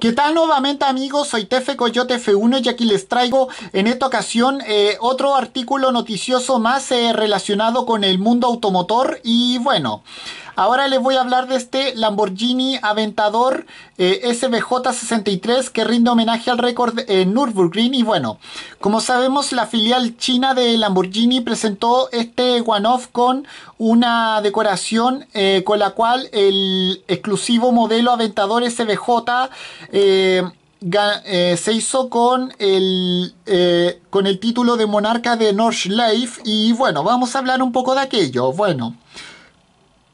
¿Qué tal nuevamente amigos? Soy Tefe Coyote F1 y aquí les traigo en esta ocasión eh, otro artículo noticioso más eh, relacionado con el mundo automotor y bueno... Ahora les voy a hablar de este Lamborghini Aventador eh, SBJ63 que rinde homenaje al récord en Nürburgring. Y bueno, como sabemos, la filial china de Lamborghini presentó este one-off con una decoración eh, con la cual el exclusivo modelo Aventador SBJ eh, se hizo con el, con el título de monarca de North Life y bueno, vamos a hablar un poco de aquello. Bueno,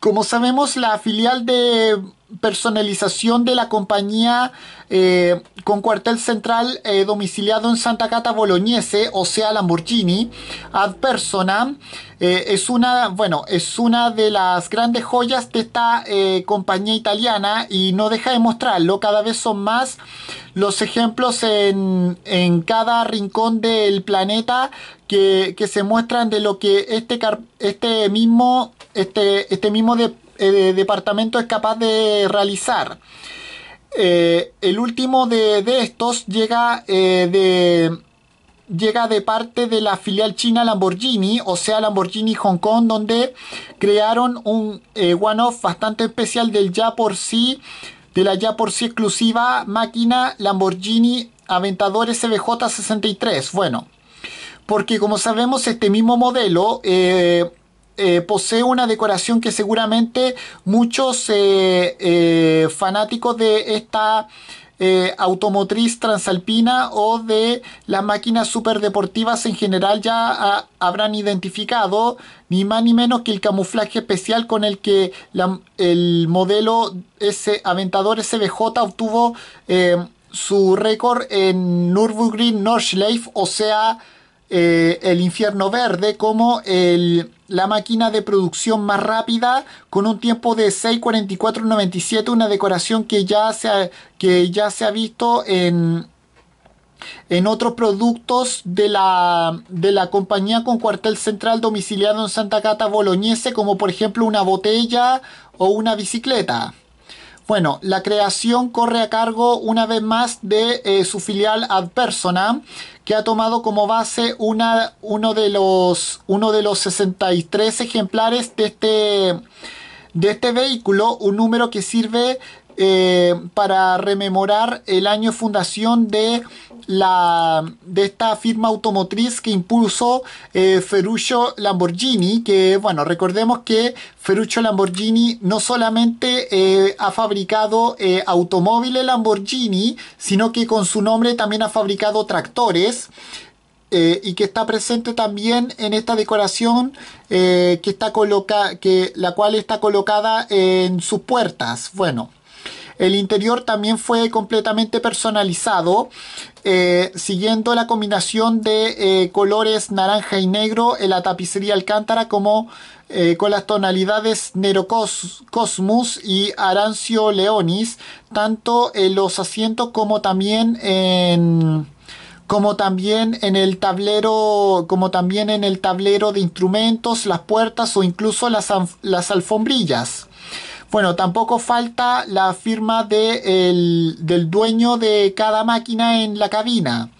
como sabemos, la filial de personalización de la compañía eh, con cuartel central eh, domiciliado en Santa Cata Bolognese, o sea Lamborghini, ad persona, eh, es una, bueno, es una de las grandes joyas de esta compañía italiana y no deja de mostrarlo, cada vez son más los ejemplos en, cada rincón del planeta que, se muestran de lo que este, este mismo este, este, mismo eh, departamento es capaz de realizar. Eh, el último de, estos llega, eh, de, llega de parte de la filial china Lamborghini, o sea Lamborghini Hong Kong, donde crearon un one-off bastante especial del ya por sí, de la ya por sí exclusiva máquina Lamborghini Aventador CBJ63. Bueno, porque como sabemos este mismo modelo eh, posee una decoración que seguramente muchos eh, eh, fanáticos de esta automotriz transalpina o de las máquinas superdeportivas en general ya ah, habrán identificado, ni más ni menos que el camuflaje especial con el que el modelo ese Aventador SBJ obtuvo su récord en Nürburgring Nordschleife, o sea, eh, el infierno verde como la máquina de producción más rápida con un tiempo de 6.44.97, una decoración que ya se ha, que ya se ha visto en, en otros productos de la, de la compañía con cuartel central domiciliado en Santa Cata Boloñese, como por ejemplo una botella o una bicicleta. Bueno, la creación corre a cargo una vez más de eh, su filial Ad que ha tomado como base uno, de los, uno de los 63 ejemplares de este, de este vehículo, un número que sirve eh, para rememorar el año de fundación de, la, de esta firma automotriz que impulsó eh, Ferruccio Lamborghini, que bueno, recordemos que Ferruccio Lamborghini no solamente eh, ha fabricado automóviles Lamborghini, sino que con su nombre también ha fabricado tractores. y que está presente también en esta decoración que está que la cual está colocada en sus puertas bueno el interior también fue completamente personalizado, eh, siguiendo la combinación de eh, colores naranja y negro en la tapicería alcántara como eh, con las tonalidades Nero Cosmos y Arancio Leonis, tanto en los asientos como también en como también en el tablero como también en el tablero de instrumentos las puertas o incluso las alfombrillas bueno, tampoco falta la firma del dueño de cada máquina en la cabina.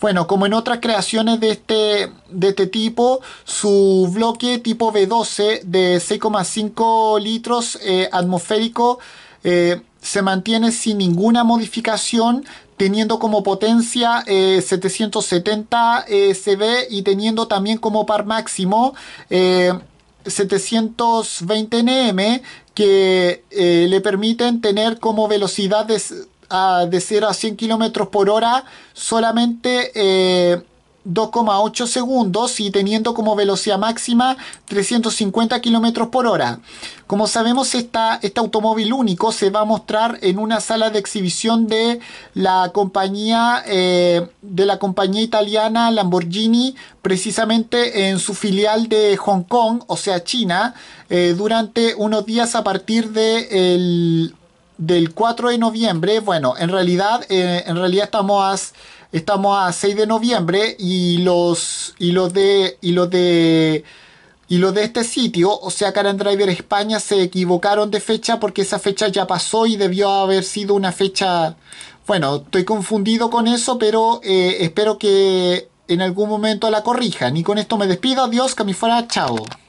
Bueno, como en otras creaciones de este, de este tipo, su bloque tipo B12 de 6,5 litros eh, atmosférico eh, se mantiene sin ninguna modificación, teniendo como potencia 770 eh, CV eh, y teniendo también como par máximo 720 nm que eh, le permiten tener como velocidades ah, de 0 a 100 km por hora solamente eh, 2,8 segundos y teniendo como velocidad máxima 350 kilómetros por hora. Como sabemos, este automóvil único se va a mostrar en una sala de exhibición de la compañía, eh, de la compañía italiana Lamborghini, precisamente en su filial de Hong Kong, o sea, China, eh, durante unos días a partir de del 4 de noviembre. Bueno, en realidad, eh, en realidad estamos... A, Estamos a 6 de noviembre y los, y de... Y de y de este sitio, o sea, Car Driver España, se equivocaron de fecha porque esa fecha ya pasó y debió haber sido una fecha... Bueno, estoy confundido con eso, pero eh, espero que en algún momento la corrijan. Y con esto me despido. Adiós, que me fuera. Chao.